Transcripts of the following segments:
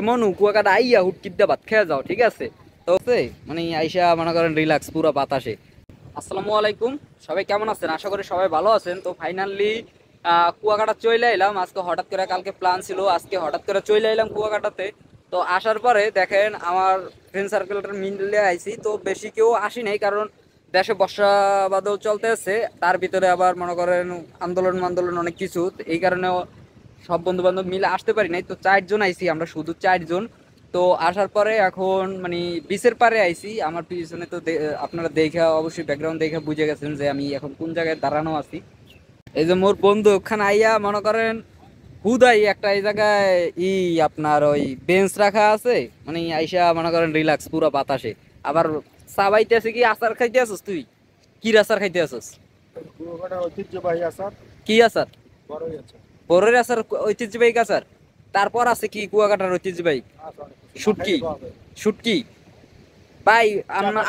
এমন কুয়াকাটা আইয়া হুটকিটা ভাত খেয়ে যাও ঠিক আছে তো মানে আইসা মনে করেন রিল্যাক্স পুরো বাতাসে আসসালামু আলাইকুম সবাই কেমন আছেন আশা করি সবাই ভালো আছেন তো ফাইনালি কুয়াকাটা চলে এলাম আজকে হঠাৎ করে কালকে প্ল্যান ছিল আজকে হঠাৎ করে চলে এলাম কুয়াকাটাতে তো আসার পরে দেখেন আমার ফ্রেন্ড সার্কেলটার মিলে আইছি তো বেশি কেউ আসি নাই কারণ দেশে বর্ষাবাদও চলতে আছে তার ভিতরে আবার মনে করেন আন্দোলন আন্দোলন অনেক কিছু এই কারণেও সব বন্ধু বান্ধব মিলে আসতে পারি নাই তো চারজন আইসি আমরা শুধু চারজন তো আসার পরে এখন মানে বিশের পারে আইসি আমার পিছনে তো আপনারা দেখে অবশ্যই ব্যাকগ্রাউন্ড দেখে বুঝে গেছেন যে আমি এখন কোন জায়গায় দাঁড়ানো আছি এই যে মোর বন্ধু ওখানে আইয়া মনে করেন হুদাই একটা এই জায়গায় ই আপনার ওই বেঞ্চ রাখা আছে মানে আইসা মনে করেন রিল্যাক্স পুরো বাতাসে আবার সাবাইতে আছে কি আচার খাইতে আসস তুই কি আচার খাইতে আসস কি আচার বড়ের আসার ঐতিহ্যবাহী আচার তারপর আছে কি কুয়াকাটার ঐতিহ্যবাহী শুটকি শুটকি ভাই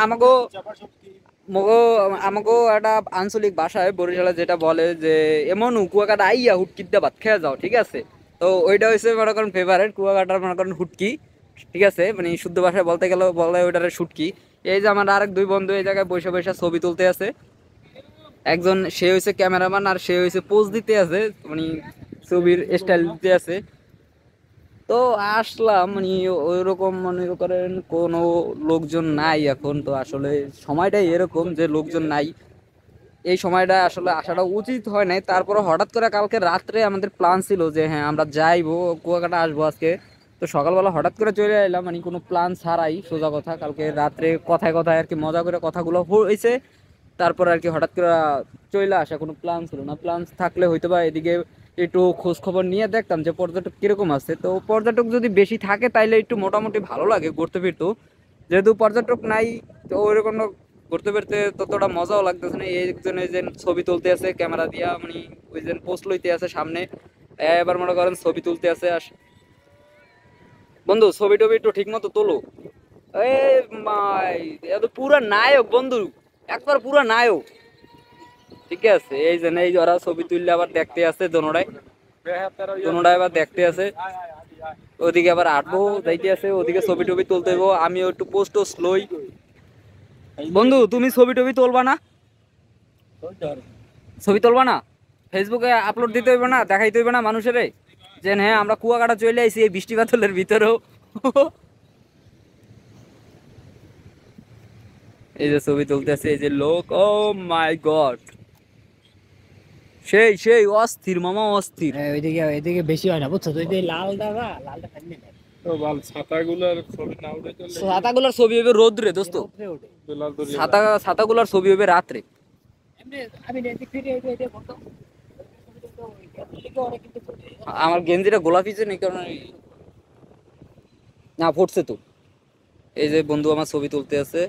আমাকে মগো আমাকে একটা আঞ্চলিক ভাষায় বরিশালে যেটা বলে যে এমন কুয়াকাটা আইয়া হুটকিতে ভাত খেয়ে যাও ঠিক আছে তো ওইটা হচ্ছে মনে করেন ফেভারেট কুয়াকাটার মনে করেন হুটকি ঠিক আছে মানে শুদ্ধ ভাষায় বলতে গেলে বলে ওইটার শুটকি এই যে আমার আরেক দুই বন্ধু এই জায়গায় বৈশা বৈশা ছবি তুলতে আছে একজন সে হয়েছে ক্যামেরাম্যান আর সে হয়েছে পোজ দিতে আছে মানে ছবির স্টাইল দিতে আছে তো আসলাম মানে ওইরকম মনে করেন কোনো লোকজন নাই এখন তো আসলে সময়টাই এরকম যে লোকজন নাই এই সময়টা আসলে আসাটা উচিত হয় নাই তারপরে হঠাৎ করে কালকে রাত্রে আমাদের প্ল্যান ছিল যে হ্যাঁ আমরা যাইবো কুয়াকাটা আসবো আজকে তো সকালবেলা হঠাৎ করে চলে এলাম মানে কোনো প্ল্যান ছাড়াই সোজা কথা কালকে রাত্রে কথায় কথায় আর কি মজা করে কথাগুলো হয়েছে তারপর আর কি হঠাৎ করে চলে আসা কোনো প্ল্যান ছিল না প্ল্যান থাকলে হয়তো বা এদিকে একটু খোঁজ খবর নিয়ে দেখতাম যে পর্যটক কীরকম আছে তো পর্যটক যদি বেশি থাকে তাইলে একটু মোটামুটি ভালো লাগে ঘুরতে ফিরতেও যেহেতু পর্যটক নাই তো ওইরকম ঘুরতে ফিরতে ততটা মজাও লাগতেছে না একজনে যে ছবি তুলতে আছে ক্যামেরা দিয়া মানে ওই যে পোস্ট লইতে আছে সামনে এবার মনে করেন ছবি তুলতে আছে আর বন্ধু ছবি টবি একটু ঠিক মতো তোলো এই পুরা নায়ক বন্ধু একবার পুরা নায়ক ঠিক আছে এই যে এই যারা ছবি তুললে আবার দেখতে আছে দনোডাই দনোডাই আবার দেখতে আছে ওদিকে আবার আটবো যাইতে আছে ওদিকে ছবি টবি তুলতে হইব আমি একটু পোস্ট টোস্ট লই বন্ধু তুমি ছবি টবি তুলবা না ছবি তুলবা না ফেসবুকে আপলোড দিতে হইবে না দেখাইতে হইবে না মানুষের যে হ্যাঁ আমরা কুয়াকাটা চলে আইছি এই বৃষ্টি বাতলের ভিতরেও এই যে ছবি তুলতেছে এই যে লোক ও মাই গড সেই সেই অস্থির মামা অস্থির হ্যাঁ, ওইদিকে ওইদিকে বেশি হয় না বুঝছো তো লাল দাবা ছাতাগুলোর ছবি হবে রোদ্রে দোস্ত ছাতা ছাতাগুলোর ছবি হবে রাত্রে আমার গেঞ্জিটা গোলাপি যে নেই কারণ না ফুটছে তো এই যে বন্ধু আমার ছবি তুলতে আছে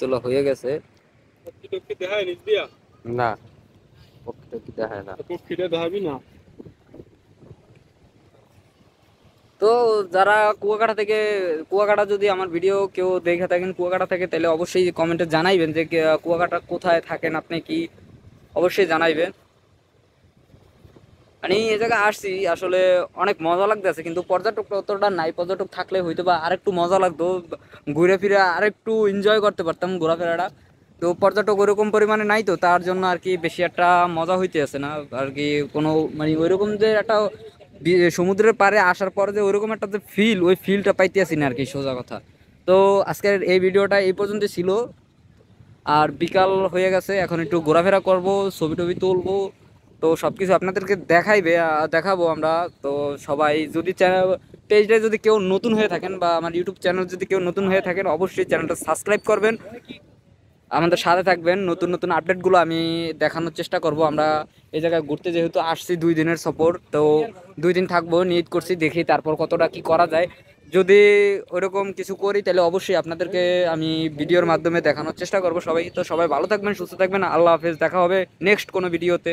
তোলা হয়ে গেছে না তো যারা কুয়াকাটা থেকে কুয়াকাটা যদি আমার ভিডিও কেউ দেখে থাকেন কুয়াকাটা থেকে তাহলে অবশ্যই কমেন্টে জানাইবেন যে কুয়াকাটা কোথায় থাকেন আপনি কি অবশ্যই জানাইবেন মানে এই জায়গায় আসছি আসলে অনেক মজা লাগতেছে কিন্তু পর্যটক অতটা নাই পর্যটক থাকলে হয়তো বা আরেকটু মজা লাগতো ঘুরে ফিরে আরেকটু এনজয় করতে পারতাম ঘোরাফেরাটা তো পর্যটক ওরকম পরিমাণে নাই তো তার জন্য আর কি বেশি একটা মজা হইতে আছে না আর কি কোনো মানে ওইরকম যে একটা সমুদ্রের পারে আসার পর যে ওইরকম একটা যে ফিল ওই ফিলটা পাইতে আসি না আর কি সোজা কথা তো আজকের এই ভিডিওটা এই পর্যন্ত ছিল আর বিকাল হয়ে গেছে এখন একটু ঘোরাফেরা করব ছবি টবি তুলবো তো সব কিছু আপনাদেরকে দেখাইবে দেখাবো আমরা তো সবাই যদি চ্যানেল পেজটা যদি কেউ নতুন হয়ে থাকেন বা আমার ইউটিউব চ্যানেল যদি কেউ নতুন হয়ে থাকেন অবশ্যই চ্যানেলটা সাবস্ক্রাইব করবেন আমাদের সাথে থাকবেন নতুন নতুন আপডেটগুলো আমি দেখানোর চেষ্টা করব আমরা এই জায়গায় ঘুরতে যেহেতু আসছি দুই দিনের সফর তো দুই দিন থাকবো নিয়োগ করছি দেখি তারপর কতটা কি করা যায় যদি ওরকম কিছু করি তাহলে অবশ্যই আপনাদেরকে আমি ভিডিওর মাধ্যমে দেখানোর চেষ্টা করব সবাই তো সবাই ভালো থাকবেন সুস্থ থাকবেন আল্লাহ হাফেজ দেখা হবে নেক্সট কোনো ভিডিওতে